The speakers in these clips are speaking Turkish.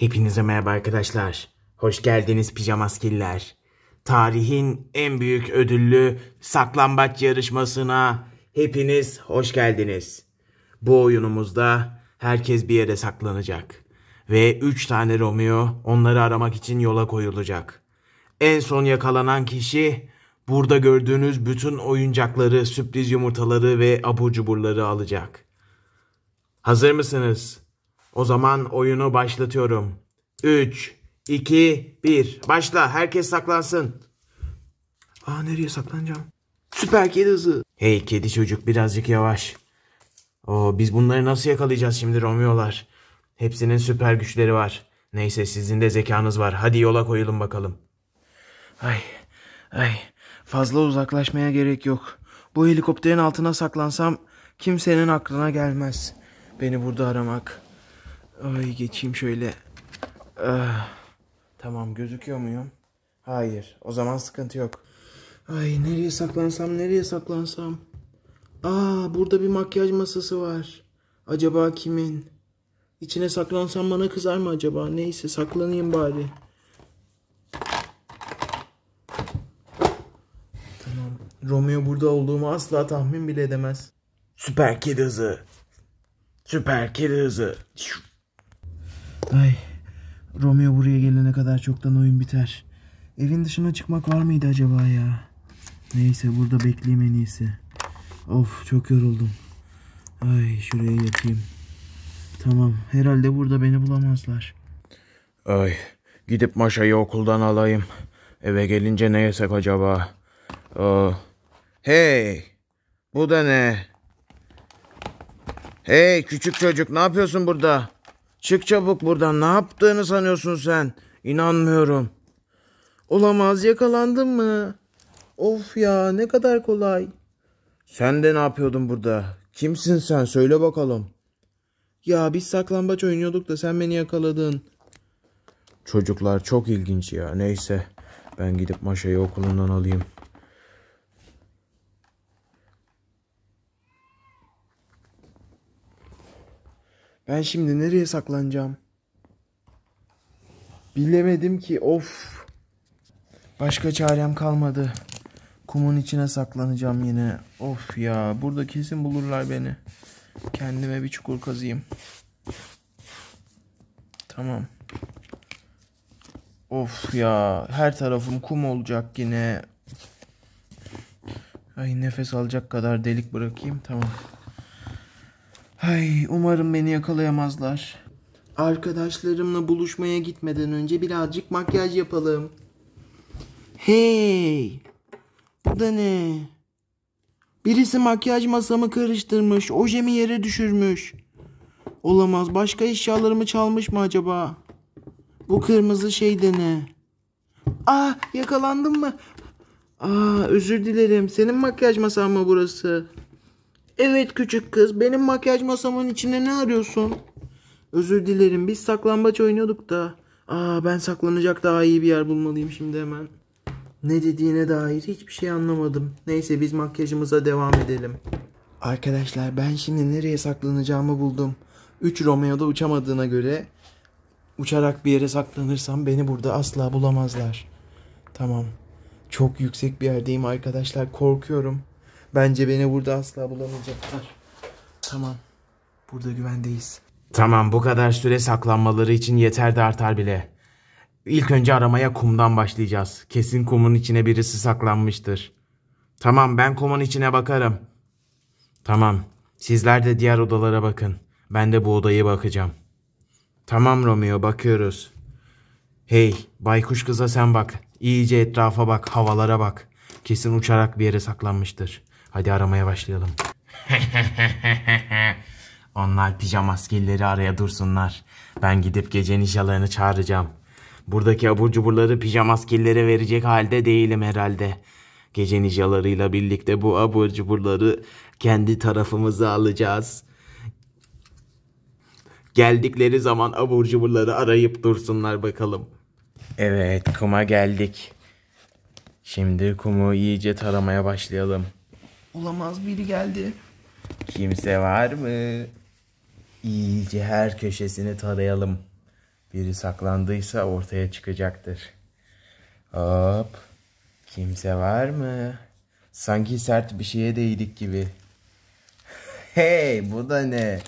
Hepinize merhaba arkadaşlar. Hoş geldiniz pijamaskiller. Tarihin en büyük ödüllü saklambaç yarışmasına hepiniz hoş geldiniz. Bu oyunumuzda herkes bir yere saklanacak. Ve 3 tane Romeo onları aramak için yola koyulacak. En son yakalanan kişi burada gördüğünüz bütün oyuncakları, sürpriz yumurtaları ve abur cuburları alacak. Hazır mısınız? O zaman oyunu başlatıyorum. 3, 2, 1. Başla. Herkes saklansın. Aa nereye saklanacağım? Süper kedi hızı. Hey kedi çocuk birazcık yavaş. Oo, biz bunları nasıl yakalayacağız şimdi Romeo'lar? Hepsinin süper güçleri var. Neyse sizin de zekanız var. Hadi yola koyulun bakalım. Ay, ay. Fazla uzaklaşmaya gerek yok. Bu helikopterin altına saklansam kimsenin aklına gelmez. Beni burada aramak. Ay geçeyim şöyle. Ah. Tamam gözüküyor muyum? Hayır. O zaman sıkıntı yok. Ay nereye saklansam nereye saklansam. Aa burada bir makyaj masası var. Acaba kimin? İçine saklansam bana kızar mı acaba? Neyse saklanayım bari. Tamam. Romeo burada olduğumu asla tahmin bile edemez. Süper kedi hızı. Süper kedi hızı. Ay Romeo buraya gelene kadar çoktan oyun biter. Evin dışına çıkmak var mıydı acaba ya? Neyse burada bekleyeyim en iyisi. Of çok yoruldum. Ay şuraya yatayım. Tamam herhalde burada beni bulamazlar. Ay gidip Maşa'yı okuldan alayım. Eve gelince ne yesek acaba? Aa, hey bu da ne? Hey küçük çocuk ne yapıyorsun burada? Çık çabuk buradan. Ne yaptığını sanıyorsun sen? İnanmıyorum. Olamaz yakalandın mı? Of ya ne kadar kolay. Sen de ne yapıyordun burada? Kimsin sen? Söyle bakalım. Ya biz saklambaç oynuyorduk da sen beni yakaladın. Çocuklar çok ilginç ya. Neyse ben gidip Maşa'yı okulundan alayım. Ben şimdi nereye saklanacağım? Bilemedim ki of. Başka çarem kalmadı. Kumun içine saklanacağım yine. Of ya burada kesin bulurlar beni. Kendime bir çukur kazıyım. Tamam. Of ya her tarafım kum olacak yine. Ay nefes alacak kadar delik bırakayım tamam. Hay, umarım beni yakalayamazlar. Arkadaşlarımla buluşmaya gitmeden önce birazcık makyaj yapalım. Hey! Bu da ne? Birisi makyaj masamı karıştırmış, ojemi yere düşürmüş. Olamaz, başka eşyalarımı çalmış mı acaba? Bu kırmızı şey de ne? Ah, yakalandım mı? Aa, ah, özür dilerim. Senin makyaj masan mı burası? Evet küçük kız benim makyaj masamın içinde ne arıyorsun? Özür dilerim biz saklambaç oynuyorduk da. Aa ben saklanacak daha iyi bir yer bulmalıyım şimdi hemen. Ne dediğine dair hiçbir şey anlamadım. Neyse biz makyajımıza devam edelim. Arkadaşlar ben şimdi nereye saklanacağımı buldum. 3 Romeo'da uçamadığına göre uçarak bir yere saklanırsam beni burada asla bulamazlar. Tamam. Çok yüksek bir yerdeyim arkadaşlar korkuyorum. Bence beni burada asla bulamayacaklar. Tamam. Burada güvendeyiz. Tamam bu kadar süre saklanmaları için yeter de artar bile. İlk önce aramaya kumdan başlayacağız. Kesin kumun içine birisi saklanmıştır. Tamam ben kumun içine bakarım. Tamam sizler de diğer odalara bakın. Ben de bu odayı bakacağım. Tamam Romeo bakıyoruz. Hey baykuş kıza sen bak. İyice etrafa bak havalara bak. Kesin uçarak bir yere saklanmıştır.'' Hadi aramaya başlayalım. Onlar pijama askerleri araya dursunlar. Ben gidip gece nişalarını çağıracağım. Buradaki abur cuburları pijama askerlere verecek halde değilim herhalde. Gece nijalarıyla birlikte bu abur cuburları kendi tarafımıza alacağız. Geldikleri zaman abur cuburları arayıp dursunlar bakalım. Evet kuma geldik. Şimdi kumu iyice taramaya başlayalım. Olamaz biri geldi. Kimse var mı? İyice her köşesini tarayalım. Biri saklandıysa ortaya çıkacaktır. Hop. Kimse var mı? Sanki sert bir şeye değdik gibi. Hey bu da ne?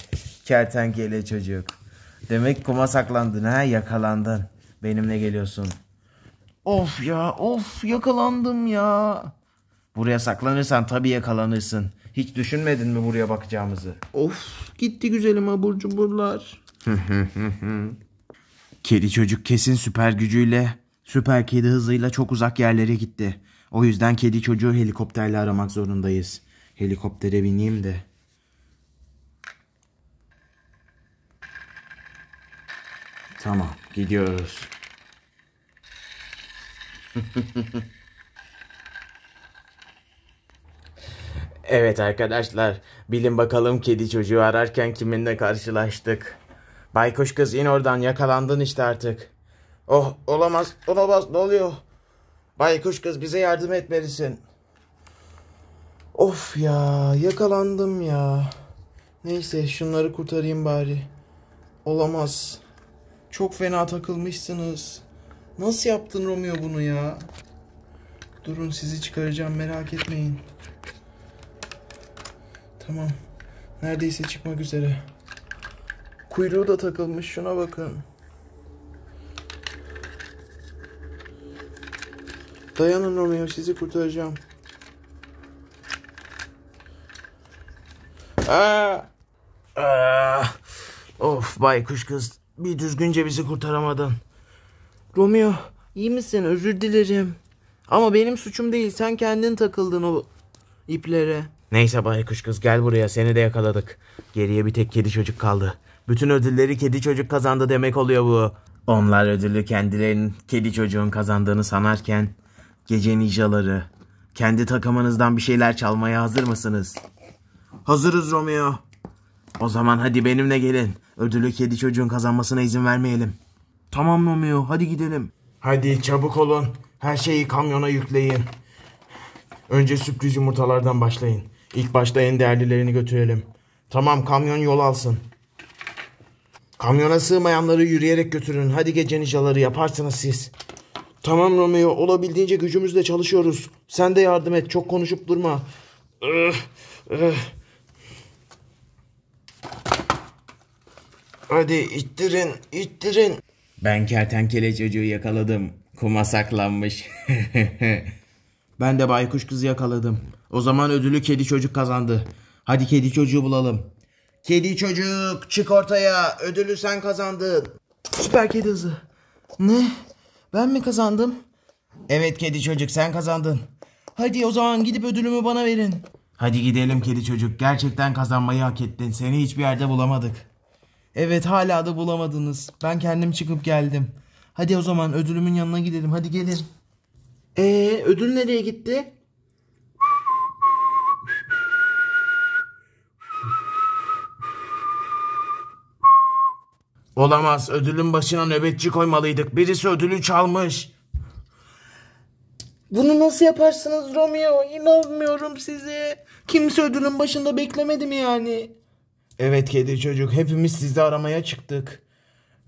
Kertenkele çocuk. Demek kuma saklandın ha yakalandın. Benimle geliyorsun. Of ya of yakalandım ya. Buraya saklanırsan tabii yakalanırsın. Hiç düşünmedin mi buraya bakacağımızı? Of gitti güzelim abur cuburlar. Kedi çocuk kesin süper gücüyle, süper kedi hızıyla çok uzak yerlere gitti. O yüzden kedi çocuğu helikopterle aramak zorundayız. Helikoptere bineyim de. Tamam gidiyoruz. Evet arkadaşlar, bilin bakalım kedi çocuğu ararken kiminle karşılaştık. Baykuş kız in oradan yakalandın işte artık. Oh olamaz, olamaz ne oluyor? Baykuş kız bize yardım etmelisin. Of ya, yakalandım ya. Neyse şunları kurtarayım bari. Olamaz. Çok fena takılmışsınız. Nasıl yaptın Romeo bunu ya? Durun sizi çıkaracağım merak etmeyin. Tamam. Neredeyse çıkmak üzere. Kuyruğu da takılmış. Şuna bakın. Dayanın Romeo sizi kurtaracağım. Aa! Aa! Of baykuş kız bir düzgünce bizi kurtaramadın. Romeo iyi misin özür dilerim. Ama benim suçum değil sen kendin takıldın o iplere. Neyse baykuş kız gel buraya seni de yakaladık. Geriye bir tek kedi çocuk kaldı. Bütün ödülleri kedi çocuk kazandı demek oluyor bu. Onlar ödülü kendilerinin kedi çocuğun kazandığını sanarken gece ninjaları kendi takımınızdan bir şeyler çalmaya hazır mısınız? Hazırız Romeo. O zaman hadi benimle gelin. Ödülü kedi çocuğun kazanmasına izin vermeyelim. Tamam Romeo hadi gidelim. Hadi çabuk olun. Her şeyi kamyona yükleyin. Önce sürpriz yumurtalardan başlayın. İlk başta en değerlilerini götürelim. Tamam kamyon yol alsın. Kamyona sığmayanları yürüyerek götürün. Hadi gece nicaları yaparsınız siz. Tamam Romeo olabildiğince gücümüzle çalışıyoruz. Sen de yardım et çok konuşup durma. Hadi ittirin ittirin. Ben kertenkele çocuğu yakaladım. Kuma saklanmış. ben de baykuş kızı yakaladım. O zaman ödülü kedi çocuk kazandı. Hadi kedi çocuğu bulalım. Kedi çocuk çık ortaya. Ödülü sen kazandın. Süper kedi hızı. Ne? Ben mi kazandım? Evet kedi çocuk sen kazandın. Hadi o zaman gidip ödülümü bana verin. Hadi gidelim kedi çocuk. Gerçekten kazanmayı hak ettin. Seni hiçbir yerde bulamadık. Evet hala da bulamadınız. Ben kendim çıkıp geldim. Hadi o zaman ödülümün yanına gidelim. Hadi gelin. Ee ödül nereye gitti? Olamaz. Ödülün başına nöbetçi koymalıydık. Birisi ödülü çalmış. Bunu nasıl yaparsınız Romeo? İnanmıyorum size. Kimse ödülün başında beklemedi mi yani? Evet kedi çocuk. Hepimiz sizi aramaya çıktık.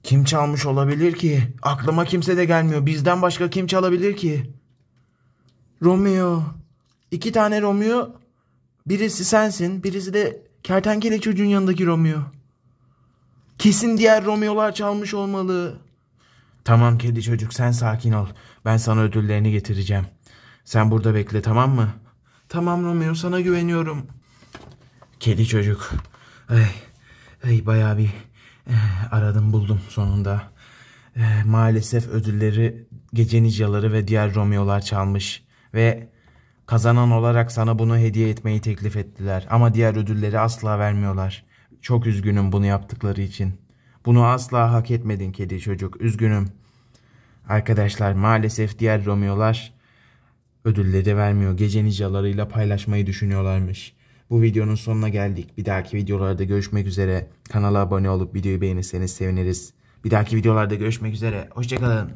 Kim çalmış olabilir ki? Aklıma kimse de gelmiyor. Bizden başka kim çalabilir ki? Romeo. İki tane Romeo. Birisi sensin. Birisi de kertenkele çocuğun yanındaki Romeo. Kesin diğer Romeo'lar çalmış olmalı. Tamam kedi çocuk sen sakin ol. Ben sana ödüllerini getireceğim. Sen burada bekle tamam mı? Tamam Romeo sana güveniyorum. Kedi çocuk. Ay, ay bayağı bir eh, aradım buldum sonunda. Eh, maalesef ödülleri gece nicaları ve diğer Romeo'lar çalmış. Ve kazanan olarak sana bunu hediye etmeyi teklif ettiler. Ama diğer ödülleri asla vermiyorlar. Çok üzgünüm bunu yaptıkları için. Bunu asla hak etmedin kedi çocuk. Üzgünüm. Arkadaşlar maalesef diğer Romeo'lar ödülleri vermiyor. Gece nicalarıyla paylaşmayı düşünüyorlarmış. Bu videonun sonuna geldik. Bir dahaki videolarda görüşmek üzere. Kanala abone olup videoyu beğenirseniz seviniriz. Bir dahaki videolarda görüşmek üzere. Hoşçakalın.